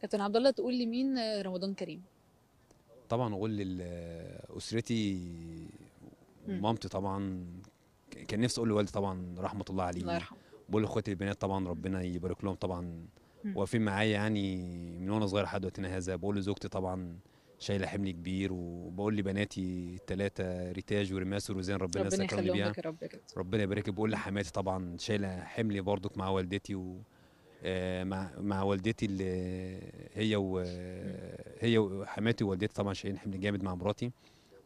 كابتن عبد الله تقول لي مين رمضان كريم طبعا اقول لاسرتي مامتي طبعا كان نفسي اقول لوالدي طبعا رحمه الله عليه الله يرحمه بقول لاخواتي البنات طبعا ربنا يبارك لهم طبعا واقفين معايا يعني من وانا صغير لحد وقتنا هذا بقول لزوجتي طبعا شايله حمل كبير وبقول لبناتي الثلاثه ريتاج ورماس وروزان ربنا, ربنا يا رب ربنا يبارك بقول لحماتي طبعا شايله حمل برضك مع والدتي و... آه، مع مع والدتي اللي هي و هي وحماتي ووالدتي طبعا شايلين حمل جامد مع مراتي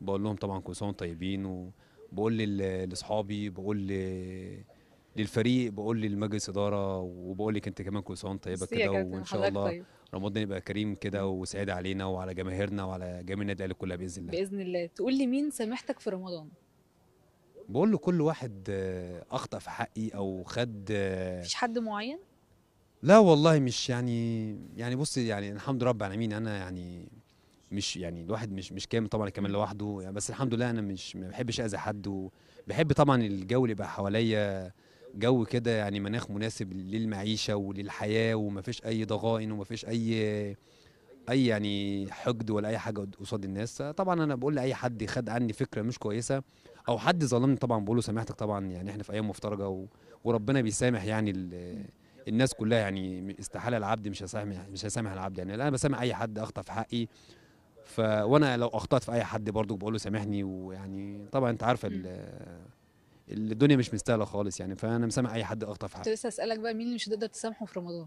بقول لهم طبعا كل سنه وانتم طيبين وبقول لاصحابي بقول للفريق بقول للمجلس اداره وبقول لك انت كمان كل سنه وانت طيبه كده وان شاء الله طيب. رمضان يبقى كريم كده وسعيد علينا وعلى جماهيرنا وعلى جميع النادي الاهلي كلها باذن الله باذن الله تقول لي مين سامحتك في رمضان بقول له كل واحد آه، اخطا في حقي او خد آه، مفيش حد معين لا والله مش يعني يعني بص يعني الحمد لله رب العالمين انا يعني مش يعني الواحد مش مش كامل طبعا كمان لوحده يعني بس الحمد لله انا مش ما بحبش اذي حد وبحب طبعا الجو اللي يبقى حواليا جو كده يعني مناخ مناسب للمعيشه وللحياه وما فيش اي ضغائن وما فيش اي اي يعني حقد ولا اي حاجه قصاد الناس طبعا انا بقول لاي حد خد عني فكره مش كويسه او حد ظلمني طبعا بقول له سامحتك طبعا يعني احنا في ايام مفترجه وربنا بيسامح يعني الناس كلها يعني استحاله العبد مش هيسامح مش هيسامح العبد يعني انا بسامح اي حد اخطا في حقي ف وانا لو اخطات في اي حد برضو بقول له سامحني ويعني طبعا انت عارفه الدنيا مش مستاهله خالص يعني فانا مسامح اي حد اخطا في حقي كنت لسه اسالك بقى مين اللي مش هتقدر تسامحه في رمضان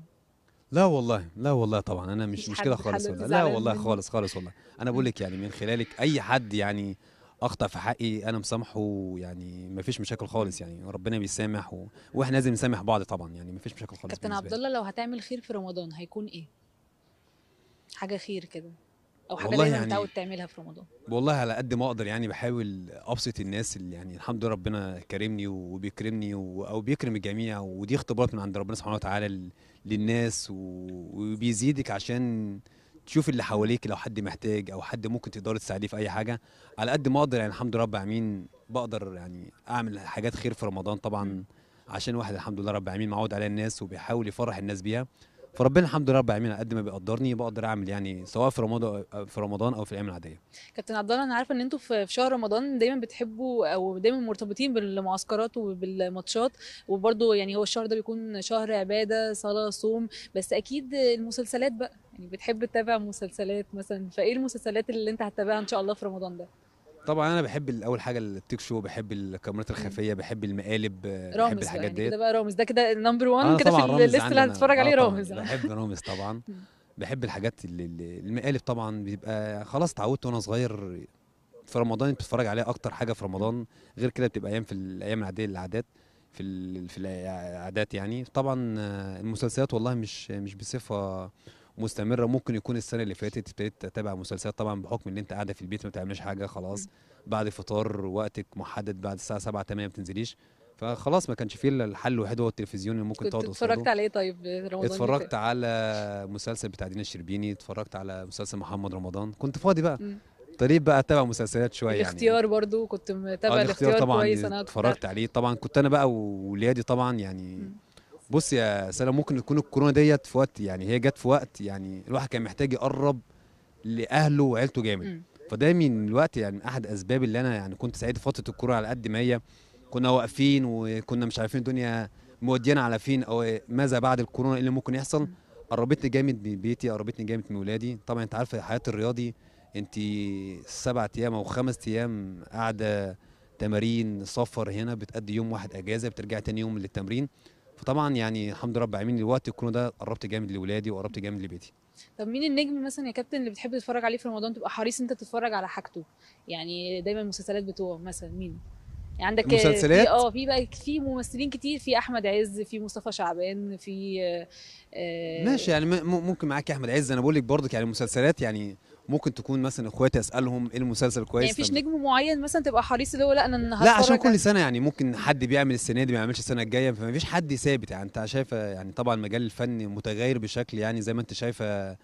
لا والله لا والله طبعا انا مش مش كده خالص ولا لا والله خالص خالص والله انا بقول لك يعني من خلالك اي حد يعني اخطا في حقي انا مسامحه يعني ما فيش مشاكل خالص يعني ربنا بيسامح و... واحنا لازم نسامح بعض طبعا يعني ما فيش مشاكل خالص كابتن عبد الله لو هتعمل خير في رمضان هيكون ايه؟ حاجه خير كده او حاجه لازم يعني متعود تعملها في رمضان والله على قد ما اقدر يعني بحاول ابسط الناس اللي يعني الحمد لله ربنا كرمني وبيكرمني و... او بيكرم الجميع ودي اختبارات من عند ربنا سبحانه وتعالى ل... للناس و... وبيزيدك عشان تشوف اللي حواليك لو حد محتاج او حد ممكن تقدر تساعديه في اي حاجه على قد ما اقدر يعني الحمد لله رب العالمين بقدر يعني اعمل حاجات خير في رمضان طبعا عشان واحد الحمد لله رب العالمين معود عليها الناس وبيحاول يفرح الناس بيها فربنا الحمد لله رب العالمين على قد ما بيقدرني بقدر اعمل يعني سواء في رمضان في رمضان او في الايام العاديه كابتن عبد الله انا عارفه ان انتوا في شهر رمضان دايما بتحبوا او دايما مرتبطين بالمعسكرات وبالماتشات وبرده يعني هو الشهر ده بيكون شهر عباده صلاه صوم بس اكيد المسلسلات بقى يعني بتحب تتابع مسلسلات مثلا فايه المسلسلات اللي انت هتتابعها ان شاء الله في رمضان ده طبعا انا بحب اول حاجه التيك شو بحب الكاميرات الخفيه بحب المقالب بحب الحاجات يعني ديت كده بقى رامز ده كده نمبر 1 كده في الليست اللي هتتفرج آه عليه رامز بحب رامز طبعا بحب الحاجات اللي المقالب طبعا بيبقى خلاص اتعودت وانا صغير في رمضان بتتفرج عليها اكتر حاجه في رمضان غير كده بتبقى ايام في الايام العاديه العادات في في العادات يعني طبعا المسلسلات والله مش مش بصفه مستمره ممكن يكون السنه اللي فاتت ابتديت تتابع مسلسلات طبعا بحكم ان انت قاعده في البيت ما بتعملش حاجه خلاص بعد فطار وقتك محدد بعد الساعه 7 8 ما بتنزليش فخلاص ما كانش فيه الا الحل الوحيد هو التلفزيون اللي ممكن تقعد قصاده اتفرجت على ايه طيب رمضان اتفرجت على مسلسل بتاع دينا الشربيني اتفرجت على مسلسل محمد رمضان كنت فاضي بقى طريق بقى اتابع مسلسلات شويه يعني. الاختيار برضو كنت متابع آه، الاختيار, الاختيار طبعا كويس انا اتفرجت عليه طبعا كنت انا بقى وولادي طبعا يعني م. بص يا سلام ممكن تكون الكورونا ديت في وقت يعني هي جت في وقت يعني الواحد كان محتاج يقرب لاهله وعيلته جامد فده من الوقت يعني احد اسباب اللي انا يعني كنت سعيد فتره الكورونا على قد ما هي كنا واقفين وكنا مش عارفين الدنيا موديانا على فين او ماذا بعد الكورونا ايه اللي ممكن يحصل قربتني جامد من بيتي قربتني جامد من ولادي طبعا انت عارفه حياه الرياضي انت سبع ايام او خمس ايام قاعده تمارين سفر هنا بتقضي يوم واحد اجازه بترجع تاني يوم للتمرين فطبعا يعني الحمد لله رب العالمين الوقت الكورونا ده قربت جامد لاولادي وقربت جامد لبيتي طب مين النجم مثلا يا كابتن اللي بتحب تتفرج عليه في رمضان تبقى حريص انت تتفرج على حاجته يعني دايما المسلسلات بتوعه مثلا مين يعني عندك مسلسلات اه في بقى في ممثلين كتير في احمد عز في مصطفى شعبان في آه, آه، ماشي يعني ممكن معاك احمد عز انا بقول لك برضك يعني مسلسلات يعني ممكن تكون مثلا اخواتي اسالهم ايه المسلسل كويس يعني مفيش نجم معين مثلا تبقى حريص اللي هو لا انا لا عشان كل سنه يعني ممكن حد بيعمل السنه دي ما يعملش السنه الجايه فمفيش حد ثابت يعني انت شايفه يعني طبعا المجال الفني متغير بشكل يعني زي ما انت شايفه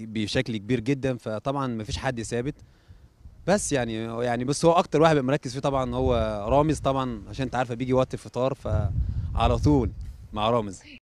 بشكل كبير جدا فطبعا مفيش حد ثابت بس يعني يعني بس هو اكتر واحد مركز فيه طبعا هو رامز طبعا عشان انت عارفه بيجي وقت الفطار فعلى طول مع رامز